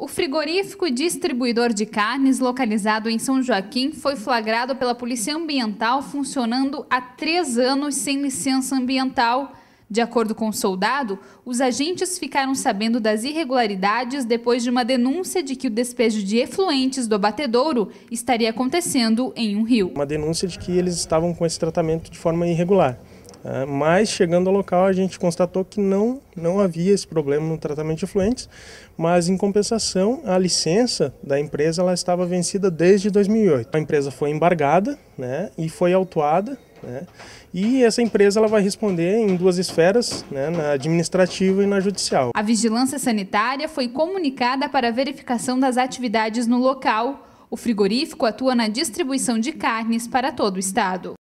O frigorífico distribuidor de carnes localizado em São Joaquim foi flagrado pela Polícia Ambiental funcionando há três anos sem licença ambiental. De acordo com o soldado, os agentes ficaram sabendo das irregularidades depois de uma denúncia de que o despejo de efluentes do abatedouro estaria acontecendo em um rio. Uma denúncia de que eles estavam com esse tratamento de forma irregular. Ah, mas chegando ao local a gente constatou que não, não havia esse problema no tratamento de fluentes, mas em compensação a licença da empresa ela estava vencida desde 2008. A empresa foi embargada né, e foi autuada né? E essa empresa ela vai responder em duas esferas, né? na administrativa e na judicial. A vigilância sanitária foi comunicada para a verificação das atividades no local. O frigorífico atua na distribuição de carnes para todo o estado.